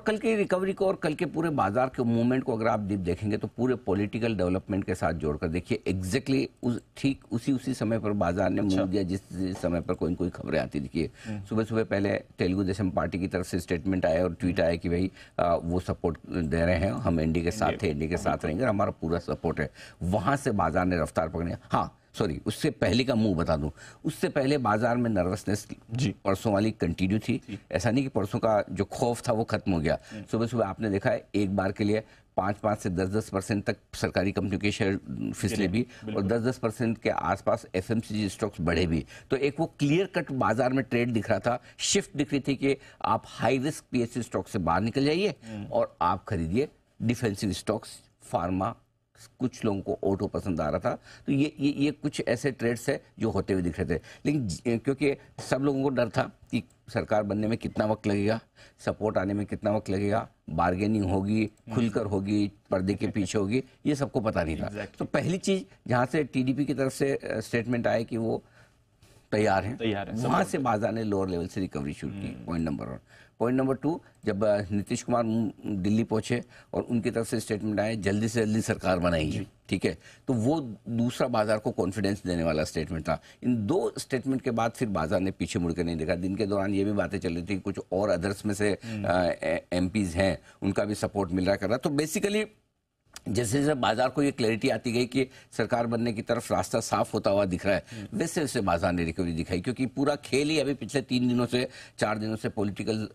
और कल की रिकवरी को और कल के पूरे बाजार के मूवमेंट को अगर आप डीप देखेंगे तो पूरे पॉलिटिकल डेवलपमेंट के साथ जोड़कर देखिए एग्जैक्टली उस ठीक उसी उसी समय पर बाजार ने मूव अच्छा। दिया जिस, समय पर कोई कोई खबरें आती दिखिए हम्म। सुबह सुबह पहले तेलुगु देशम पार्टी की तरफ से स्टेटमेंट आया और ट्वीट हम्म। आया कि भाई आ, वो सपोर्ट दे रहे हैं हम एनडी के साथ थे एनडी के साथ रहेंगे हमारा पूरा सपोर्ट है वहाँ से बाजार ने रफ्तार पकड़ी हाँ सॉरी उससे पहले का मुंह बता दूं उससे पहले बाजार में नर्वसनेस परसों वाली कंटिन्यू थी ऐसा नहीं कि परसों का जो खौफ था वो खत्म हो गया सुबह सुबह आपने देखा है एक बार के लिए पाँच पाँच से दस दस परसेंट तक सरकारी कंपनियों के शेयर फिसले भी और दस दस परसेंट के आसपास एफएमसीजी स्टॉक्स बढ़े भी तो एक वो क्लियर कट बाजार में ट्रेड दिख रहा था शिफ्ट दिख रही थी कि आप हाई रिस्क पीएससी स्टॉक से बाहर निकल जाइए हम्म। और आप खरीदिए डिफेंसिव स्टॉक्स फार्मा कुछ लोगों को ऑटो पसंद आ रहा था तो ये ये ये कुछ ऐसे ट्रेड्स है जो होते हुए दिख रहे थे लेकिन क्योंकि सब लोगों को डर था कि सरकार बनने में कितना वक्त लगेगा सपोर्ट आने में कितना वक्त लगेगा बार्गेनिंग होगी हम्म। खुलकर होगी पर्दे के पीछे होगी ये सबको पता नहीं था exactly. तो पहली चीज़ जहाँ से टीडीपी की तरफ से स्टेटमेंट आए कि वो तैयार हैं तैयार वहाँ से बाजार ने लोअर लेवल से रिकवरी शुरू की point number one point number two जब नीतीश कुमार दिल्ली पहुंचे और उनकी तरफ से स्टेटमेंट आए जल्दी से जल्दी सरकार बनाई ठीक है तो वो दूसरा बाजार को कॉन्फिडेंस देने वाला स्टेटमेंट था इन दो स्टेटमेंट के बाद फिर बाजार ने पीछे मुड़कर नहीं देखा दिन के दौरान ये भी बातें चल रही थी कुछ और अदर्स में से एम हम्म। हैं उनका भी सपोर्ट मिल रहा कर रहा तो बेसिकली जैसे जैसे बाजार को ये क्लैरिटी आती गई कि सरकार बनने की तरफ रास्ता साफ होता हुआ दिख रहा है हम्म। वैसे वैसे बाजार ने रिकवरी दिखाई क्योंकि पूरा खेल ही अभी पिछले तीन दिनों से चार दिनों से पॉलिटिकल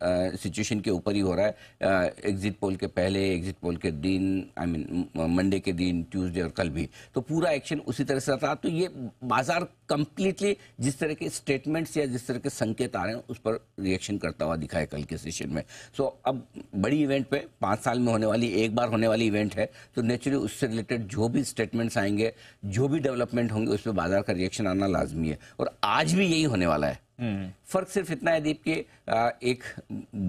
सिचुएशन के ऊपर ही हो रहा है एग्जिट पोल के पहले एग्जिट पोल के दिन I I mean mean, Monday के दिन ट्यूजडे और कल भी तो पूरा एक्शन उसी तरह से रहा तो ये बाजार कंप्लीटली जिस तरह के स्टेटमेंट्स या जिस तरह के संकेत आ रहे हैं उस पर रिएक्शन करता हुआ दिखा है कल के सेशन में सो अब बड़ी इवेंट पे पाँच साल में होने वाली एक बार होने वाली इवेंट है तो नेचुरली उससे रिलेटेड जो भी स्टेटमेंट्स आएंगे जो भी डेवलपमेंट होंगे उस पर बाजार का रिएक्शन आना लाजमी है और आज भी यही होने वाला है हम्म। फर्क सिर्फ इतना है दीप कि एक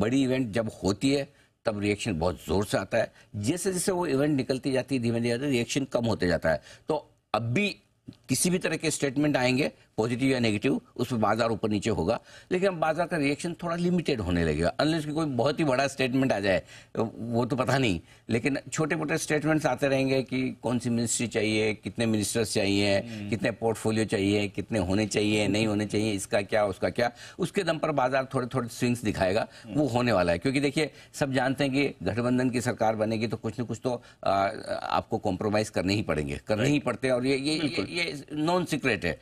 बड़ी इवेंट जब होती है तब रिएक्शन बहुत जोर से आता है जैसे जैसे वो इवेंट निकलती जाती है धीमे धीरे रिएक्शन कम होते जाता है तो अब भी किसी भी तरह के स्टेटमेंट आएंगे पॉजिटिव या नेगेटिव उस पर बाजार ऊपर नीचे होगा लेकिन अब बाजार का रिएक्शन थोड़ा लिमिटेड होने लगेगा अनलेस की कोई बहुत ही बड़ा स्टेटमेंट आ जाए वो तो पता नहीं लेकिन छोटे मोटे स्टेटमेंट्स आते रहेंगे कि कौन सी मिनिस्ट्री चाहिए कितने मिनिस्टर्स चाहिए हम्म। कितने पोर्टफोलियो चाहिए कितने होने चाहिए हम्म। नहीं होने चाहिए इसका क्या उसका क्या उसके दम पर बाजार थोड़े थोड़े स्विंग्स दिखाएगा वो हम्म। होने वाला है क्योंकि देखिए सब जानते हैं कि गठबंधन की सरकार बनेगी तो कुछ ना कुछ तो आपको कॉम्प्रोमाइज करने ही पड़ेंगे करने ही पड़ते हैं और ये ये नॉन सीक्रेट है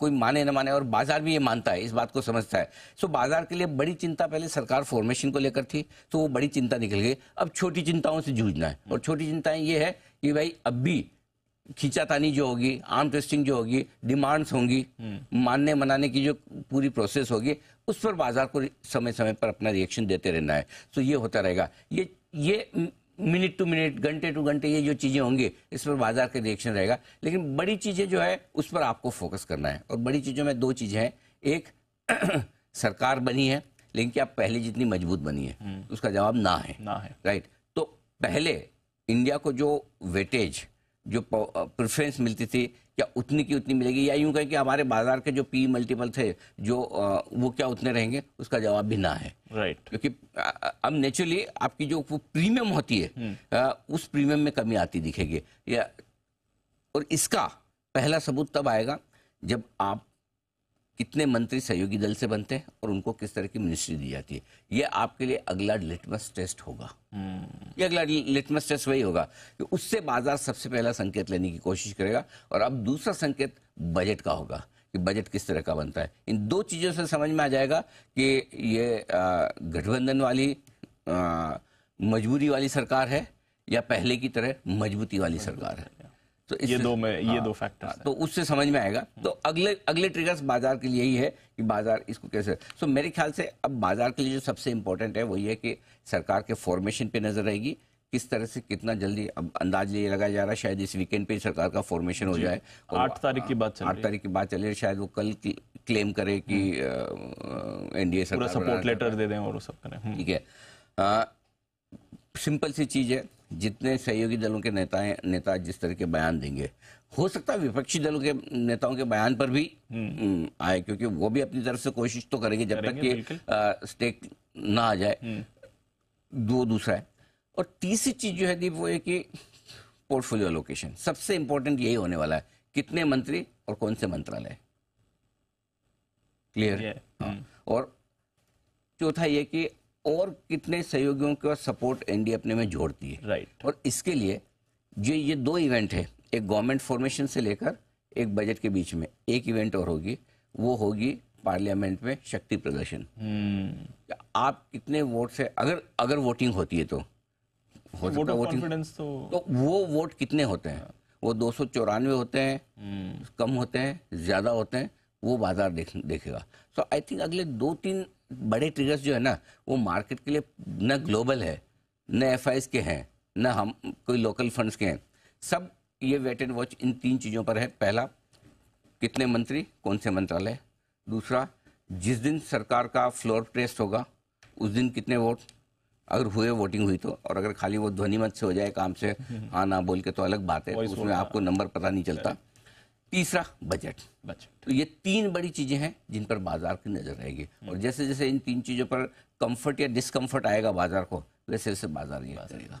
कोई माने ना माने और बाजार भी ये मानता है इस बात को समझता है सो बाजार के लिए बड़ी चिंता पहले सरकार फॉर्मेशन को लेकर थी तो वो बड़ी चिंता निकल गई अब छोटी चिंताओं से जूझना है और छोटी चिंताएं ये है कि भाई अब भी खींचातानी जो होगी आर्म टेस्टिंग जो होगी डिमांड्स होंगी हम्म। मानने मनाने की जो पूरी प्रोसेस होगी उस पर बाजार को समय समय पर अपना रिएक्शन देते रहना है तो ये होता रहेगा ये ये मिनट टू मिनट घंटे टू घंटे ये जो चीज़ें होंगी इस पर बाजार का रिएक्शन रहेगा लेकिन बड़ी चीज़ें जो है उस पर आपको फोकस करना है और बड़ी चीज़ों में दो चीज़ें हैं एक सरकार बनी है लेकिन क्या पहले जितनी मजबूत बनी है हम्म। उसका जवाब ना है ना है राइट तो पहले इंडिया को जो वेटेज जो प्रेफरेंस मिलती थी क्या उतनी की उतनी मिलेगी या यूं कहें कि हमारे बाजार के जो पी मल्टीपल थे जो वो क्या उतने रहेंगे उसका जवाब भी ना है राइट right. क्योंकि अब नेचुरली आपकी जो वो प्रीमियम होती है हम्म। उस प्रीमियम में कमी आती दिखेगी या और इसका पहला सबूत तब आएगा जब आप कितने मंत्री सहयोगी दल से बनते हैं और उनको किस तरह की मिनिस्ट्री दी जाती है ये आपके लिए अगला लिटमस टेस्ट होगा हम्म। ये अगला लिटमस टेस्ट वही होगा कि उससे बाजार सबसे पहला संकेत लेने की कोशिश करेगा और अब दूसरा संकेत बजट का होगा कि बजट किस तरह का बनता है इन दो चीज़ों से समझ में आ जाएगा कि ये गठबंधन वाली मजबूरी वाली सरकार है या पहले की तरह मजबूती वाली सरकार है तो ये दो में हाँ, ये दो फैक्टर हाँ, तो उससे समझ में आएगा हम्म। तो अगले अगले ट्रिगर्स बाजार के लिए ही है कि बाजार इसको कैसे सो so, मेरे ख्याल से अब बाजार के लिए जो सबसे इम्पोर्टेंट है वो है कि सरकार के फॉर्मेशन पे नजर रहेगी किस तरह से कितना जल्दी अब अंदाज ये लगाया जा रहा है शायद इस वीकेंड पे सरकार का फॉर्मेशन हो जाए आठ तारीख की बात आठ तारीख की बात चल रही है शायद वो कल क्लेम करे कि एनडीए हम्म। सरकार सपोर्ट लेटर दे दें और सब करें हम्म। ठीक है सिंपल सी चीज़ है जितने सहयोगी दलों के नेता नेता जिस तरह के बयान देंगे हो सकता है विपक्षी दलों के नेताओं के बयान पर भी हम्म। हम्म, आए क्योंकि वो भी अपनी तरफ से कोशिश तो करेंगे जब तक कि स्टेक ना आ जाए हम्म। दो दूसरा है और तीसरी चीज जो है दीप वो है कि पोर्टफोलियो लोकेशन सबसे इंपॉर्टेंट यही होने वाला है कितने मंत्री और कौन से मंत्रालय क्लियर हाँ। और चौथा ये कि और कितने सहयोगियों के सपोर्ट एनडीए अपने में जोड़ती है राइट right. और इसके लिए जो ये दो इवेंट है एक गवर्नमेंट फॉर्मेशन से लेकर एक बजट के बीच में एक इवेंट और होगी वो होगी पार्लियामेंट में शक्ति प्रदर्शन hmm. आप कितने वोट से अगर अगर वोटिंग होती है तो हो सकता वोटिंग तो... तो वो वोट कितने होते हैं हाँ। वो दो सौ चौरानवे होते हैं hmm. कम होते हैं ज़्यादा होते हैं वो बाजार देख देखेगा सो आई थिंक अगले दो तीन बड़े ट्रिगर्स जो है ना वो मार्केट के लिए न ग्लोबल है न एफ के हैं न हम कोई लोकल फंड्स के हैं सब ये वेट एंड वॉच इन तीन चीज़ों पर है पहला कितने मंत्री कौन से मंत्रालय दूसरा जिस दिन सरकार का फ्लोर टेस्ट होगा उस दिन कितने वोट अगर हुए वोटिंग हुई तो और अगर खाली वो ध्वनिमत से हो जाए काम से हम्म। हाँ ना बोल के तो अलग बात है उसमें आपको नंबर पता नहीं चलता तीसरा बजट बजट तो ये तीन बड़ी चीज़ें हैं जिन पर बाजार की नज़र रहेगी और जैसे जैसे इन तीन चीज़ों पर कंफर्ट या डिसकंफर्ट आएगा बाजार को वैसे वैसे बाजार ये करेगा